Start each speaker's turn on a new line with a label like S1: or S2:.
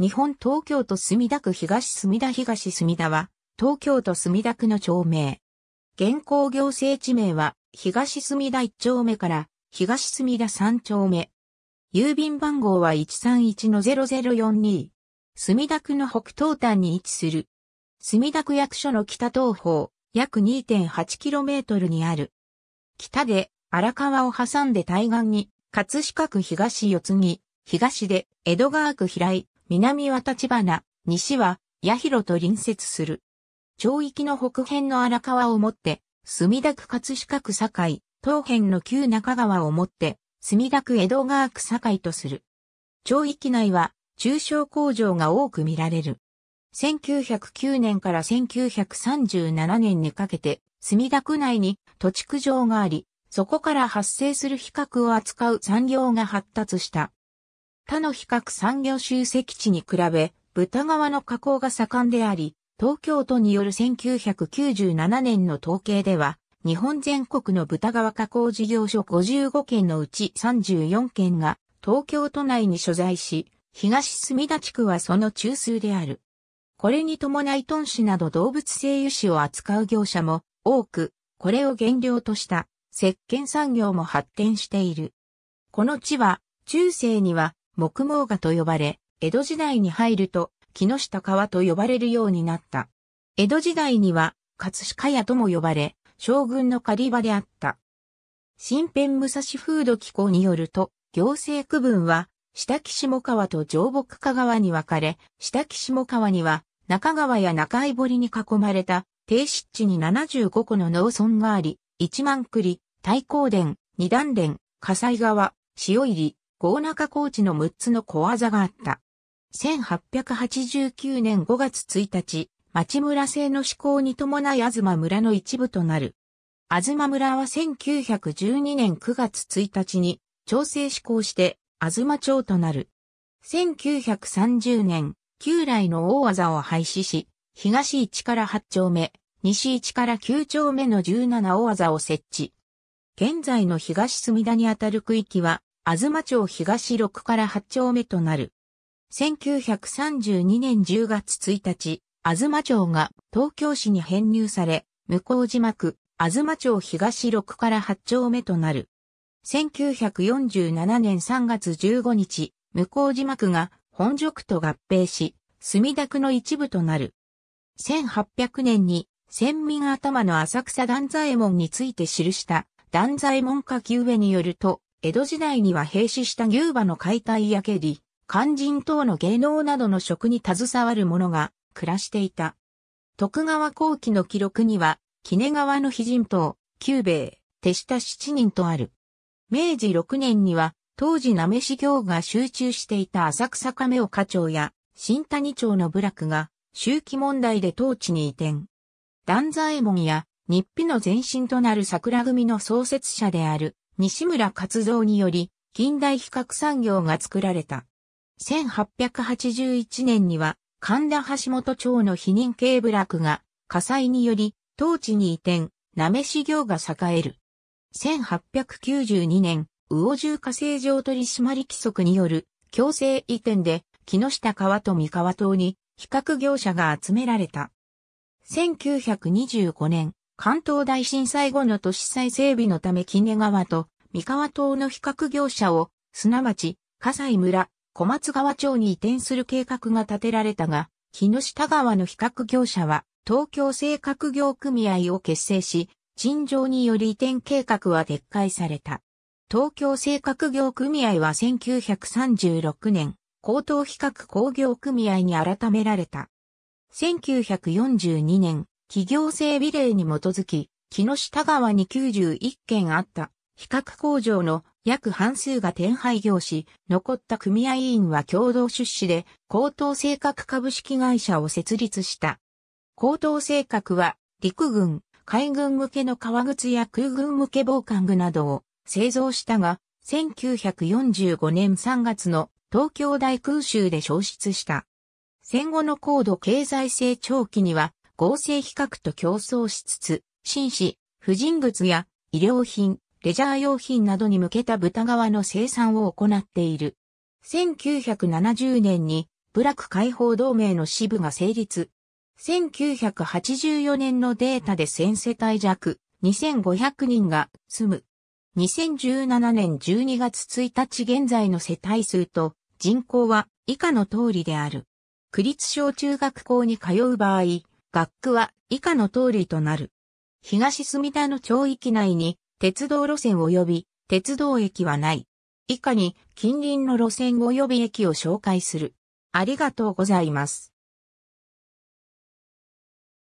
S1: 日本東京都墨田区東墨田東墨田は、東京都墨田区の町名。現行行政地名は、東墨田1丁目から、東墨田3丁目。郵便番号は131-0042。墨田区の北東端に位置する。墨田区役所の北東方、約 2.8km にある。北で荒川を挟んで対岸に、葛飾区東四つ木、東で江戸川区平井、南は立花、西は八広と隣接する。町域の北辺の荒川をもって、墨田区葛飾区堺、東辺の旧中川をもって、墨田区江戸川区堺とする。町域内は中小工場が多く見られる。1909年から1937年にかけて、墨田区内に土地区場があり、そこから発生する比較を扱う産業が発達した。他の比較産業集積地に比べ、豚川の加工が盛んであり、東京都による1997年の統計では、日本全国の豚川加工事業所55件のうち34件が東京都内に所在し、東墨田地区はその中枢である。これに伴い豚脂など動物性油脂を扱う業者も多く、これを原料とした石鹸産業も発展している。この地は中世には木毛画と呼ばれ、江戸時代に入ると、木下川と呼ばれるようになった。江戸時代には、葛飾屋とも呼ばれ、将軍の狩り場であった。新編武蔵風土機構によると、行政区分は、下岸下川と上北下川に分かれ、下岸下川には、中川や中井堀に囲まれた、低湿地に75個の農村があり、一万栗、太閤殿、二段殿、火災川、塩入り、郷中コーチの6つの小技があった。1889年5月1日、町村制の施行に伴い東村の一部となる。東村は1912年9月1日に、調整施行して、東町となる。1930年、旧来の大技を廃止し、東1から8丁目、西1から9丁目の17大技を設置。現在の東隅田にあたる区域は、東町東6から8丁目となる。1932年10月1日、東町が東京市に編入され、向島区、東町東6から8丁目となる。1947年3月15日、向島区が本所区と合併し、墨田区の一部となる。1800年に、先民頭の浅草断左衛門について記した断左衛門下級上によると、江戸時代には兵士した牛馬の解体や蹴り、肝心等の芸能などの職に携わる者が暮らしていた。徳川後期の記録には、杵川の秘人等、久兵衛、手下七人とある。明治六年には、当時なめし業が集中していた浅草亀岡町や新谷町の部落が、周期問題で当地に移転。断左衛門や、日比の前身となる桜組の創設者である西村活動により、近代比較産業が作られた。1881年には、神田橋本町の否認系部落が火災により、当地に移転、なめし業が栄える。1892年、魚住火星上取締規則による強制移転で、木下川と三河島に比較業者が集められた。1925年、関東大震災後の都市再整備のため木根川と三河島の比較業者を、すなわち、笠西村、小松川町に移転する計画が立てられたが、木下川の比較業者は、東京製革業組合を結成し、陳情により移転計画は撤回された。東京製革業組合は1936年、高等比較工業組合に改められた。1942年、企業整備令に基づき、木下川に91件あった、比較工場の約半数が転廃業し、残った組合員は共同出資で、高等性格株式会社を設立した。高等性格は、陸軍、海軍向けの革靴や空軍向け防寒具などを製造したが、1945年3月の東京大空襲で消失した。戦後の高度経済成長期には、合成比較と競争しつつ、紳士、婦人靴や医療品、レジャー用品などに向けた豚革の生産を行っている。1970年に部落解放同盟の支部が成立。1984年のデータで1000世帯弱、2500人が住む。2017年12月1日現在の世帯数と人口は以下の通りである。区立小中学校に通う場合、学区は以下の通りとなる。東住田の町域内に鉄道路線及び鉄道駅はない。以下に近隣の路線及び駅を紹介する。ありがとうございます。